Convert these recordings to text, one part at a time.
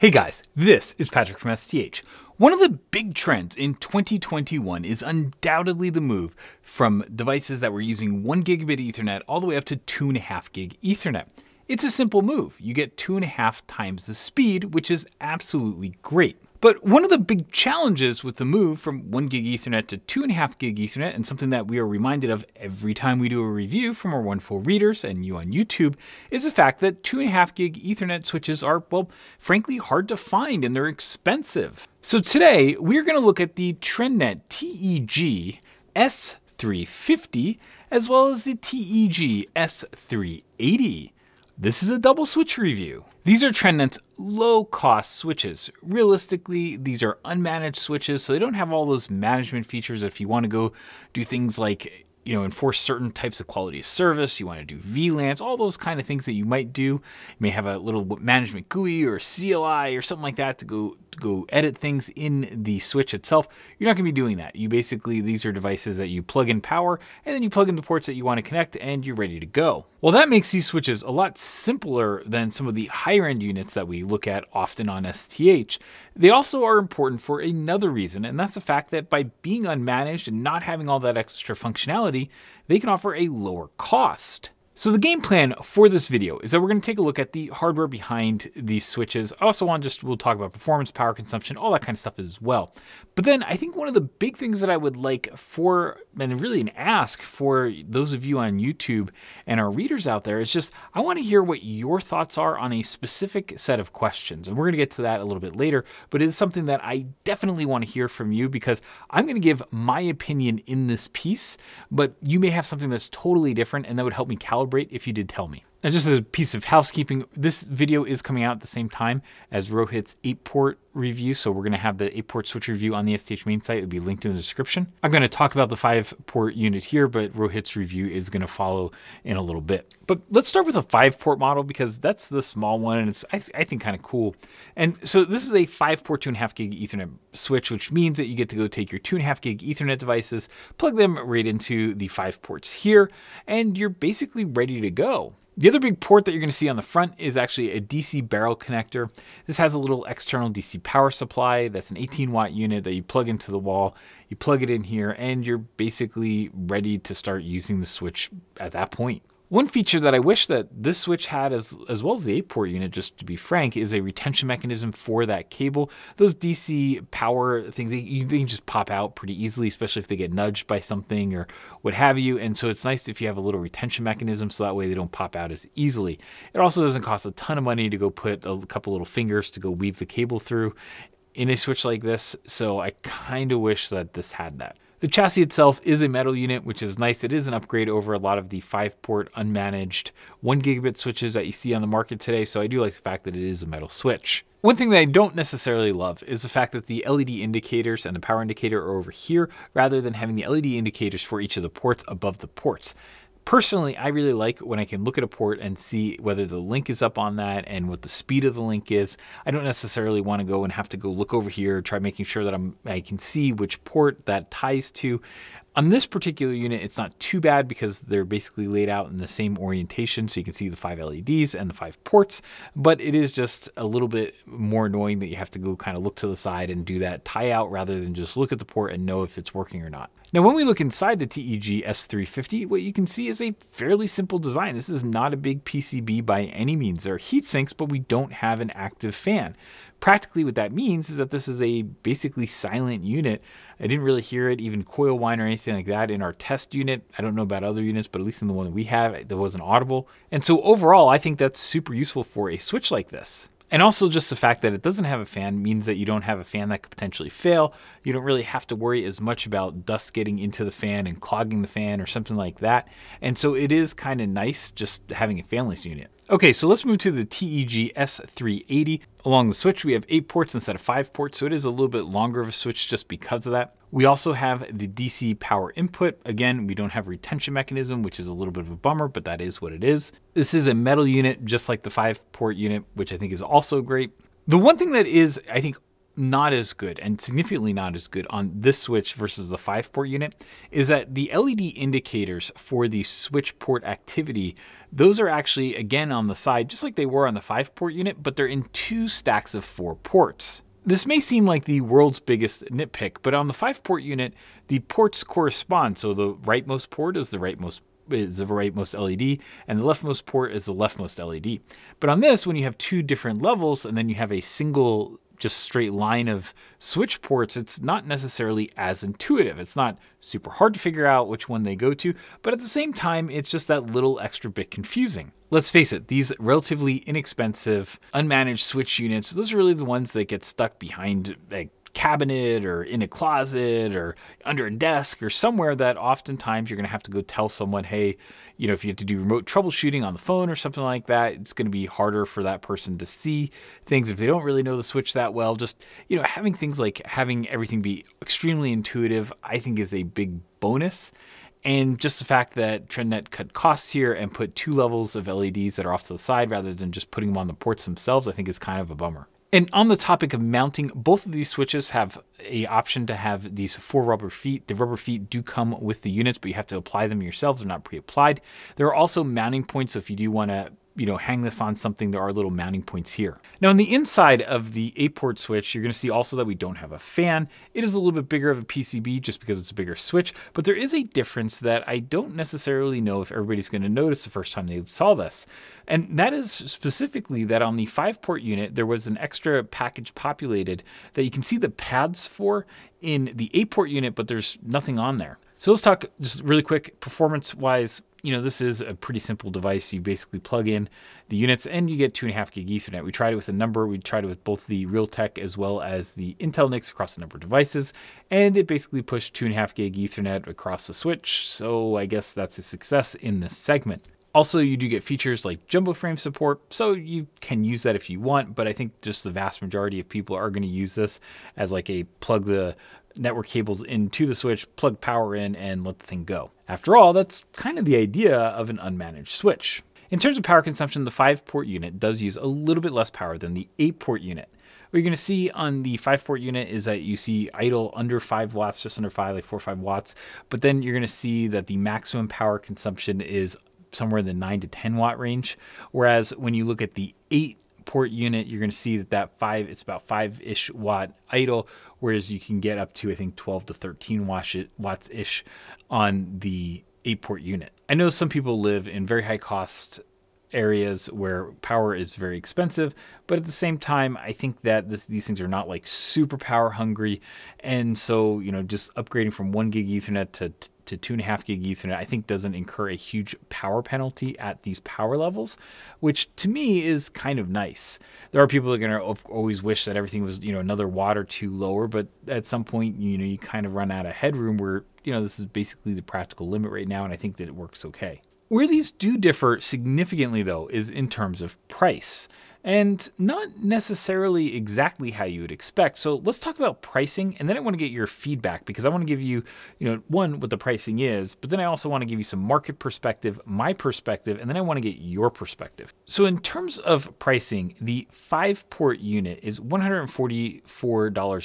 Hey guys, this is Patrick from STH. One of the big trends in 2021 is undoubtedly the move from devices that were using 1 gigabit Ethernet all the way up to 2.5 gig Ethernet. It's a simple move. You get 2.5 times the speed, which is absolutely great. But one of the big challenges with the move from 1 gig Ethernet to 2.5 gig Ethernet, and something that we are reminded of every time we do a review from our wonderful readers and you on YouTube, is the fact that 2.5 gig Ethernet switches are, well, frankly hard to find and they're expensive. So today, we're going to look at the TrendNet TEG S350 as well as the TEG S380. This is a double switch review. These are TrendNet's low cost switches. Realistically, these are unmanaged switches, so they don't have all those management features if you wanna go do things like you know, enforce certain types of quality of service. You want to do VLANs, all those kind of things that you might do. You may have a little management GUI or CLI or something like that to go to go edit things in the switch itself. You're not going to be doing that. You basically these are devices that you plug in power and then you plug in the ports that you want to connect and you're ready to go. Well, that makes these switches a lot simpler than some of the higher end units that we look at often on STH. They also are important for another reason, and that's the fact that by being unmanaged and not having all that extra functionality, they can offer a lower cost. So the game plan for this video is that we're gonna take a look at the hardware behind these switches. I also want just, we'll talk about performance, power consumption, all that kind of stuff as well. But then I think one of the big things that I would like for, and really an ask for those of you on YouTube and our readers out there is just, I wanna hear what your thoughts are on a specific set of questions. And we're gonna get to that a little bit later, but it is something that I definitely wanna hear from you because I'm gonna give my opinion in this piece, but you may have something that's totally different and that would help me calibrate celebrate if you did tell me. Now, just a piece of housekeeping, this video is coming out at the same time as Rohit's 8-port review, so we're going to have the 8-port switch review on the STH main site. It'll be linked in the description. I'm going to talk about the 5-port unit here, but Rohit's review is going to follow in a little bit. But let's start with a 5-port model because that's the small one, and it's, I, th I think, kind of cool. And so this is a 5-port 2.5 gig Ethernet switch, which means that you get to go take your 2.5 gig Ethernet devices, plug them right into the 5 ports here, and you're basically ready to go. The other big port that you're going to see on the front is actually a DC barrel connector. This has a little external DC power supply that's an 18 watt unit that you plug into the wall. You plug it in here and you're basically ready to start using the switch at that point. One feature that I wish that this switch had as, as well as the 8-port unit, just to be frank, is a retention mechanism for that cable. Those DC power things, they, they can just pop out pretty easily, especially if they get nudged by something or what have you. And so it's nice if you have a little retention mechanism so that way they don't pop out as easily. It also doesn't cost a ton of money to go put a couple little fingers to go weave the cable through in a switch like this. So I kind of wish that this had that. The chassis itself is a metal unit, which is nice. It is an upgrade over a lot of the five port unmanaged one gigabit switches that you see on the market today. So I do like the fact that it is a metal switch. One thing that I don't necessarily love is the fact that the LED indicators and the power indicator are over here rather than having the LED indicators for each of the ports above the ports. Personally, I really like when I can look at a port and see whether the link is up on that and what the speed of the link is. I don't necessarily want to go and have to go look over here, try making sure that I'm, I can see which port that ties to. On this particular unit, it's not too bad because they're basically laid out in the same orientation, so you can see the five LEDs and the five ports, but it is just a little bit more annoying that you have to go kind of look to the side and do that tie out rather than just look at the port and know if it's working or not. Now, when we look inside the TEG S350, what you can see is a fairly simple design. This is not a big PCB by any means. There are heat sinks, but we don't have an active fan. Practically what that means is that this is a basically silent unit. I didn't really hear it, even coil whine or anything like that in our test unit. I don't know about other units, but at least in the one that we have, there wasn't audible. And so overall, I think that's super useful for a switch like this. And also just the fact that it doesn't have a fan means that you don't have a fan that could potentially fail. You don't really have to worry as much about dust getting into the fan and clogging the fan or something like that. And so it is kind of nice just having a fanless unit. Okay, so let's move to the TEG S380. Along the switch, we have eight ports instead of five ports, so it is a little bit longer of a switch just because of that. We also have the DC power input. Again, we don't have retention mechanism, which is a little bit of a bummer, but that is what it is. This is a metal unit, just like the five port unit, which I think is also great. The one thing that is, I think, not as good and significantly not as good on this switch versus the five port unit is that the LED indicators for the switch port activity, those are actually again on the side, just like they were on the five port unit, but they're in two stacks of four ports. This may seem like the world's biggest nitpick, but on the five port unit, the ports correspond. So the rightmost port is the rightmost is the rightmost LED and the leftmost port is the leftmost LED. But on this, when you have two different levels and then you have a single just straight line of switch ports, it's not necessarily as intuitive. It's not super hard to figure out which one they go to, but at the same time, it's just that little extra bit confusing. Let's face it, these relatively inexpensive, unmanaged switch units, those are really the ones that get stuck behind like cabinet or in a closet or under a desk or somewhere that oftentimes you're going to have to go tell someone, hey, you know, if you have to do remote troubleshooting on the phone or something like that, it's going to be harder for that person to see things if they don't really know the switch that well. Just, you know, having things like having everything be extremely intuitive, I think is a big bonus. And just the fact that TrendNet cut costs here and put two levels of LEDs that are off to the side rather than just putting them on the ports themselves, I think is kind of a bummer. And on the topic of mounting, both of these switches have a option to have these four rubber feet. The rubber feet do come with the units, but you have to apply them yourselves. They're not pre-applied. There are also mounting points. So if you do want to you know, hang this on something, there are little mounting points here. Now on the inside of the 8-port switch, you're gonna see also that we don't have a fan. It is a little bit bigger of a PCB just because it's a bigger switch, but there is a difference that I don't necessarily know if everybody's gonna notice the first time they saw this. And that is specifically that on the 5-port unit, there was an extra package populated that you can see the pads for in the 8-port unit, but there's nothing on there. So let's talk just really quick performance wise. You know, this is a pretty simple device. You basically plug in the units and you get two and a half gig ethernet. We tried it with a number. We tried it with both the Realtek as well as the Intel NICs across a number of devices. And it basically pushed two and a half gig ethernet across the switch. So I guess that's a success in this segment. Also, you do get features like jumbo frame support, so you can use that if you want, but I think just the vast majority of people are going to use this as like a plug the network cables into the switch, plug power in, and let the thing go. After all, that's kind of the idea of an unmanaged switch. In terms of power consumption, the 5-port unit does use a little bit less power than the 8-port unit. What you're going to see on the 5-port unit is that you see idle under 5 watts, just under 5, like 4 or 5 watts, but then you're going to see that the maximum power consumption is somewhere in the 9 to 10 watt range, whereas when you look at the 8 support unit, you're going to see that that five, it's about five-ish watt idle, whereas you can get up to, I think, 12 to 13 watts-ish on the eight-port unit. I know some people live in very high-cost areas where power is very expensive. But at the same time, I think that this, these things are not like super power hungry. And so, you know, just upgrading from one gig Ethernet to, to two and a half gig Ethernet, I think doesn't incur a huge power penalty at these power levels, which to me is kind of nice. There are people that are going to always wish that everything was, you know, another watt or two lower, but at some point, you know, you kind of run out of headroom where, you know, this is basically the practical limit right now. And I think that it works okay. Where these do differ significantly, though, is in terms of price, and not necessarily exactly how you would expect. So let's talk about pricing, and then I want to get your feedback because I want to give you, you know, one, what the pricing is, but then I also want to give you some market perspective, my perspective, and then I want to get your perspective. So in terms of pricing, the five port unit is $144.99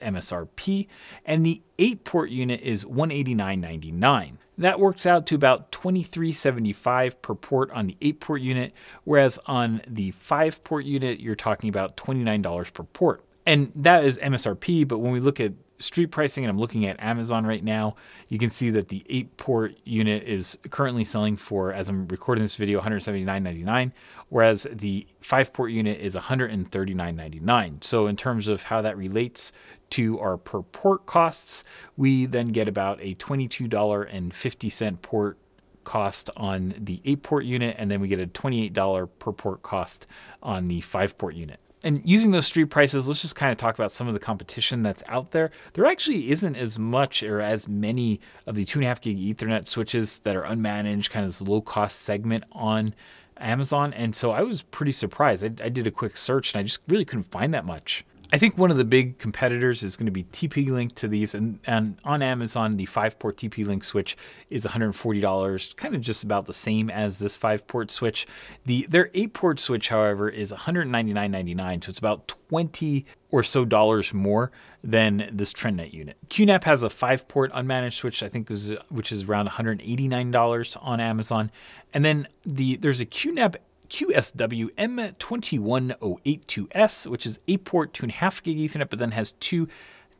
MSRP, and the eight port unit is $189.99. That works out to about 2375 per port on the 8 port unit, whereas on the 5 port unit, you're talking about $29 per port. And that is MSRP, but when we look at street pricing and I'm looking at Amazon right now, you can see that the 8 port unit is currently selling for, as I'm recording this video, $179.99, whereas the 5 port unit is $139.99. So, in terms of how that relates to our per port costs, we then get about a $22.50 port cost on the 8 port unit, and then we get a $28 per port cost on the 5 port unit. And using those street prices, let's just kind of talk about some of the competition that's out there. There actually isn't as much or as many of the two and a half gig Ethernet switches that are unmanaged, kind of this low cost segment on Amazon. And so I was pretty surprised. I, I did a quick search and I just really couldn't find that much. I think one of the big competitors is going to be TP-Link to these, and, and on Amazon, the five-port TP-Link switch is $140, kind of just about the same as this five-port switch. The their eight-port switch, however, is $199.99, so it's about 20 or so dollars more than this TrendNet unit. QNAP has a five-port unmanaged switch, I think, was, which is around $189 on Amazon, and then the there's a QNAP QSWM 21082S, which is a port, 2.5 gig Ethernet, but then has two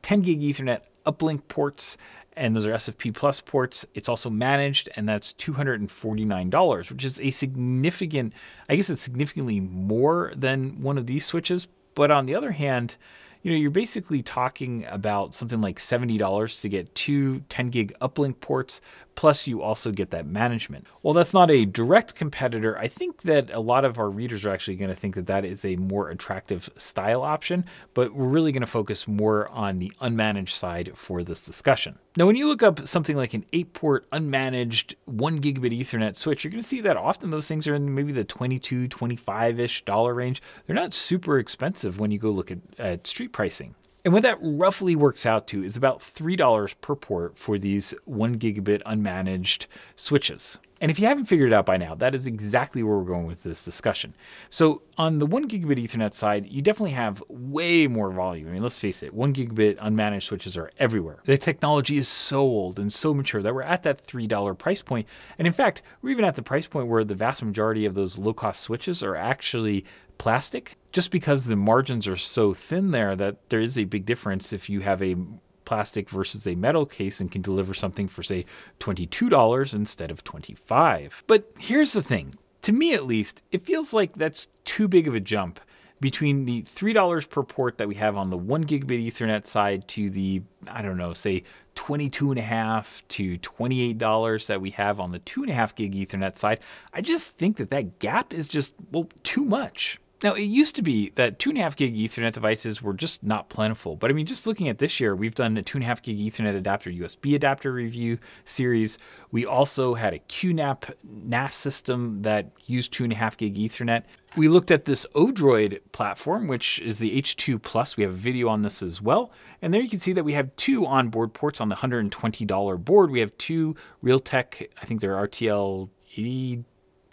10 gig Ethernet uplink ports, and those are SFP plus ports. It's also managed, and that's $249, which is a significant, I guess it's significantly more than one of these switches. But on the other hand, you know, you're basically talking about something like $70 to get two 10 gig uplink ports, Plus, you also get that management. While that's not a direct competitor, I think that a lot of our readers are actually going to think that that is a more attractive style option, but we're really going to focus more on the unmanaged side for this discussion. Now, when you look up something like an 8 port unmanaged 1 gigabit Ethernet switch, you're going to see that often those things are in maybe the 22, 25 ish dollar range. They're not super expensive when you go look at, at street pricing. And what that roughly works out to is about $3 per port for these one gigabit unmanaged switches. And if you haven't figured it out by now, that is exactly where we're going with this discussion. So on the one gigabit ethernet side, you definitely have way more volume. I mean, let's face it, one gigabit unmanaged switches are everywhere. The technology is so old and so mature that we're at that $3 price point. And in fact, we're even at the price point where the vast majority of those low cost switches are actually plastic just because the margins are so thin there that there is a big difference if you have a plastic versus a metal case and can deliver something for, say, $22 instead of $25. But here's the thing to me at least, it feels like that's too big of a jump between the $3 per port that we have on the 1 gigabit Ethernet side to the, I don't know, say 22 dollars 5 to $28 that we have on the 2.5 gig Ethernet side. I just think that that gap is just, well, too much. Now, it used to be that 2.5 gig Ethernet devices were just not plentiful, but I mean, just looking at this year, we've done a 2.5 gig Ethernet adapter USB adapter review series. We also had a QNAP NAS system that used 2.5 gig Ethernet. We looked at this Odroid platform, which is the H2 Plus. We have a video on this as well. And there you can see that we have two onboard ports on the $120 board. We have two Realtek, I think they're RTL 80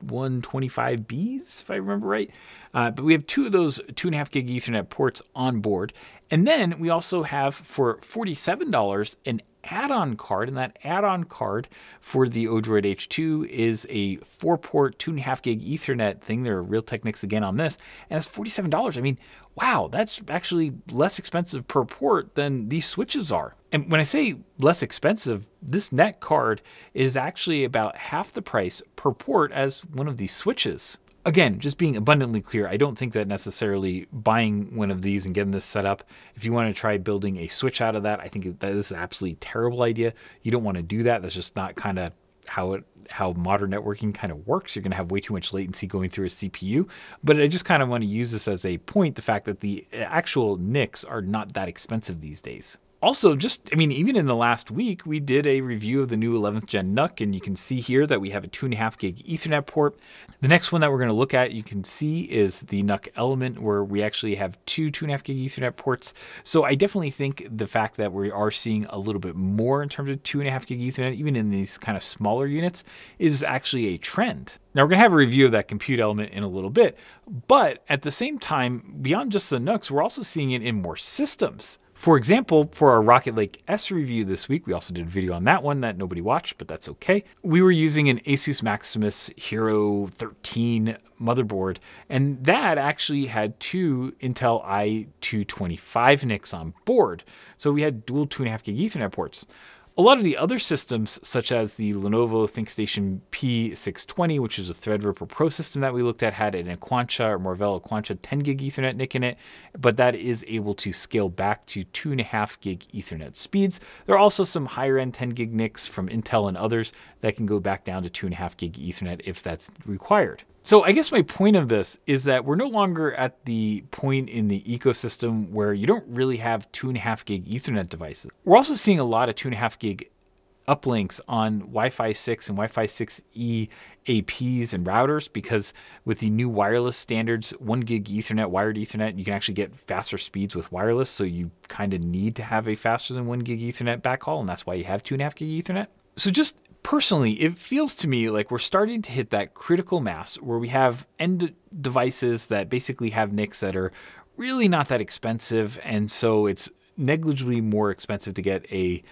125Bs, if I remember right. Uh, but we have two of those two and a half gig Ethernet ports on board. And then we also have for $47 an add-on card, and that add-on card for the Odroid H2 is a four-port, two and a half gig Ethernet thing. There are real techniques again on this, and it's forty-seven dollars. I mean, wow, that's actually less expensive per port than these switches are. And when I say less expensive, this net card is actually about half the price per port as one of these switches again, just being abundantly clear, I don't think that necessarily buying one of these and getting this set up, if you want to try building a switch out of that, I think that this is absolutely terrible idea. You don't want to do that. That's just not kind of how it how modern networking kind of works. You're going to have way too much latency going through a CPU. But I just kind of want to use this as a point, the fact that the eh, actual NICs are not that expensive these days. Also, just, I mean, even in the last week, we did a review of the new 11th gen NUC, and you can see here that we have a 2.5 gig Ethernet port. The next one that we're going to look at, you can see, is the NUC element, where we actually have two 2.5 gig Ethernet ports. So I definitely think the fact that we are seeing a little bit more in terms of 2.5 gig Ethernet, even in these kind of smaller units, is actually a trend. Now we're gonna have a review of that compute element in a little bit, but at the same time, beyond just the NUCs, we're also seeing it in more systems. For example, for our Rocket Lake S review this week, we also did a video on that one that nobody watched, but that's okay. We were using an Asus Maximus Hero 13 motherboard, and that actually had two Intel i225 NICs on board. So we had dual 2.5 gig Ethernet ports. A lot of the other systems, such as the Lenovo ThinkStation P620, which is a Threadripper Pro system that we looked at, had an Aquantia or Marvell Aquantia 10 gig Ethernet NIC in it, but that is able to scale back to 2.5 gig Ethernet speeds. There are also some higher end 10 gig NICs from Intel and others that can go back down to 2.5 gig Ethernet if that's required. So I guess my point of this is that we're no longer at the point in the ecosystem where you don't really have two and a half gig ethernet devices. We're also seeing a lot of two and a half gig uplinks on Wi-Fi 6 and Wi-Fi 6E APs and routers because with the new wireless standards, one gig Ethernet, wired Ethernet, you can actually get faster speeds with wireless. So you kind of need to have a faster than one gig Ethernet backhaul, and that's why you have two and a half gig Ethernet. So just personally, it feels to me like we're starting to hit that critical mass where we have end devices that basically have NICs that are really not that expensive. And so it's negligibly more expensive to get a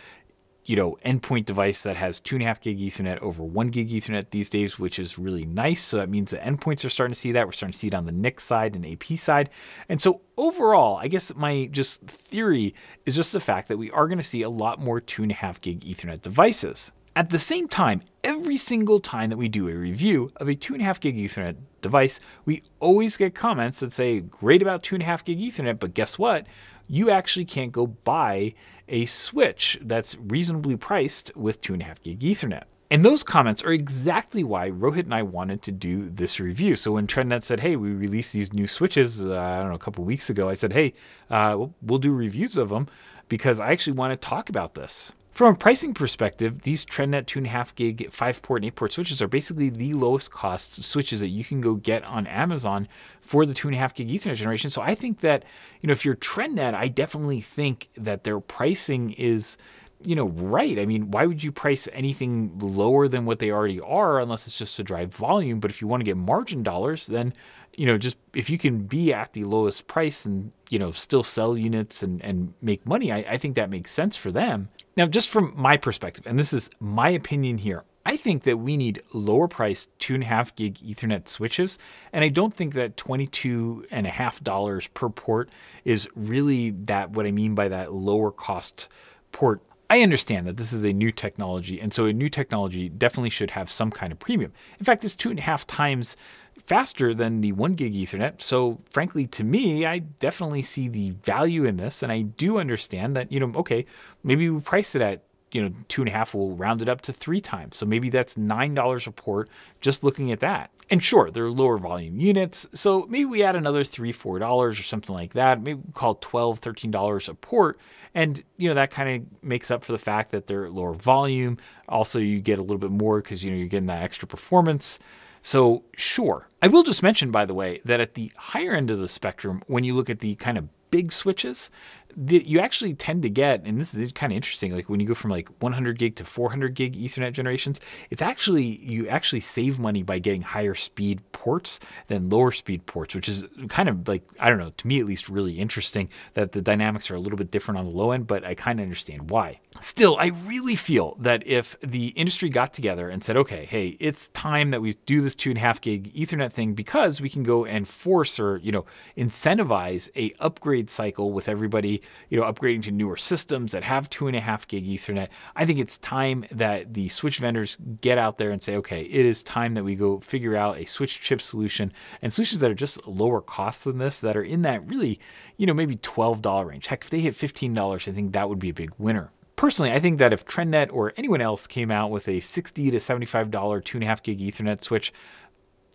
you know, endpoint device that has two and a half gig Ethernet over one gig Ethernet these days, which is really nice. So that means the endpoints are starting to see that. We're starting to see it on the NIC side and AP side. And so overall, I guess my just theory is just the fact that we are going to see a lot more two and a half gig Ethernet devices. At the same time, every single time that we do a review of a 2.5 gig Ethernet device, we always get comments that say, great about 2.5 gig Ethernet, but guess what? You actually can't go buy a switch that's reasonably priced with 2.5 gig Ethernet. And those comments are exactly why Rohit and I wanted to do this review. So when TrendNet said, "Hey, we released these new switches," uh, I don't know, a couple weeks ago, I said, "Hey, uh, we'll, we'll do reviews of them," because I actually want to talk about this. From a pricing perspective, these TrendNet 2.5 gig 5 port and 8 port switches are basically the lowest cost switches that you can go get on Amazon for the 2.5 gig Ethernet generation. So I think that, you know, if you're TrendNet, I definitely think that their pricing is you know, right. I mean, why would you price anything lower than what they already are unless it's just to drive volume? But if you want to get margin dollars, then you know, just if you can be at the lowest price and, you know, still sell units and, and make money, I, I think that makes sense for them. Now, just from my perspective, and this is my opinion here, I think that we need lower priced two and a half gig Ethernet switches. And I don't think that $22.5 per port is really that what I mean by that lower cost port. I understand that this is a new technology, and so a new technology definitely should have some kind of premium. In fact, it's two and a half times faster than the 1 gig ethernet so frankly to me i definitely see the value in this and i do understand that you know okay maybe we price it at you know two and a half we'll round it up to three times so maybe that's nine dollars a port just looking at that and sure they're lower volume units so maybe we add another three four dollars or something like that maybe we call 12 13 dollars a port and you know that kind of makes up for the fact that they're lower volume also you get a little bit more because you know you're getting that extra performance so, sure. I will just mention, by the way, that at the higher end of the spectrum, when you look at the kind of big switches, the, you actually tend to get, and this is kind of interesting. Like when you go from like 100 gig to 400 gig Ethernet generations, it's actually you actually save money by getting higher speed ports than lower speed ports, which is kind of like I don't know to me at least really interesting that the dynamics are a little bit different on the low end, but I kind of understand why. Still, I really feel that if the industry got together and said, okay, hey, it's time that we do this two and a half gig Ethernet thing because we can go and force or you know incentivize a upgrade cycle with everybody you know upgrading to newer systems that have two and a half gig Ethernet. I think it's time that the switch vendors get out there and say, okay, it is time that we go figure out a switch chip solution and solutions that are just lower cost than this that are in that really you know maybe twelve dollar range. Heck, if they hit fifteen dollars, I think that would be a big winner. Personally, I think that if TrendNet or anyone else came out with a $60 to $75 2.5 gig Ethernet switch,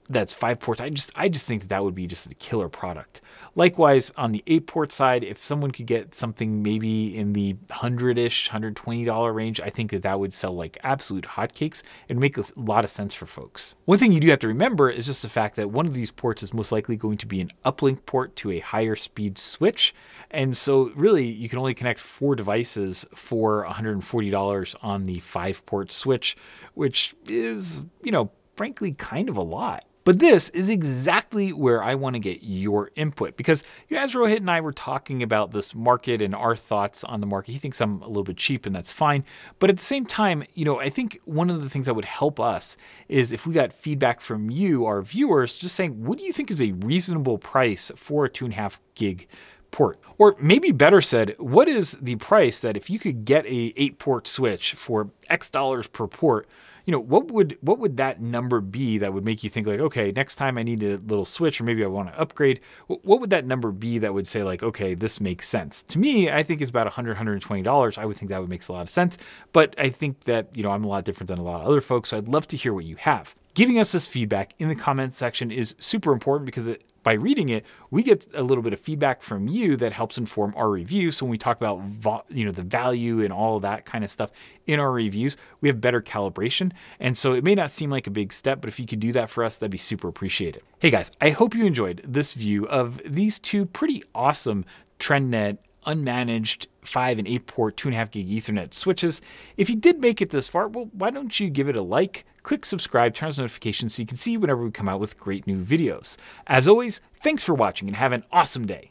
that's five ports. I just I just think that, that would be just a killer product. Likewise, on the eight port side, if someone could get something maybe in the hundred ish, hundred twenty dollar range, I think that that would sell like absolute hotcakes and make a lot of sense for folks. One thing you do have to remember is just the fact that one of these ports is most likely going to be an uplink port to a higher speed switch, and so really you can only connect four devices for one hundred and forty dollars on the five port switch, which is you know frankly kind of a lot. But this is exactly where I want to get your input because you know, as Rohit and I were talking about this market and our thoughts on the market, he thinks I'm a little bit cheap and that's fine. But at the same time, you know, I think one of the things that would help us is if we got feedback from you, our viewers, just saying, what do you think is a reasonable price for a two and a half gig port? Or maybe better said, what is the price that if you could get a eight port switch for X dollars per port, you know, what would what would that number be that would make you think like, okay, next time I need a little switch or maybe I want to upgrade? What would that number be that would say like, okay, this makes sense? To me, I think it's about 100 $120. I would think that would make a lot of sense, but I think that, you know, I'm a lot different than a lot of other folks, so I'd love to hear what you have. Giving us this feedback in the comments section is super important because it by reading it, we get a little bit of feedback from you that helps inform our review. So when we talk about you know the value and all that kind of stuff in our reviews, we have better calibration. And so it may not seem like a big step, but if you could do that for us, that'd be super appreciated. Hey guys, I hope you enjoyed this view of these two pretty awesome TrendNet unmanaged 5 and 8 port 2.5 gig Ethernet switches. If you did make it this far, well, why don't you give it a like? Click subscribe, turn on notifications so you can see whenever we come out with great new videos. As always, thanks for watching and have an awesome day.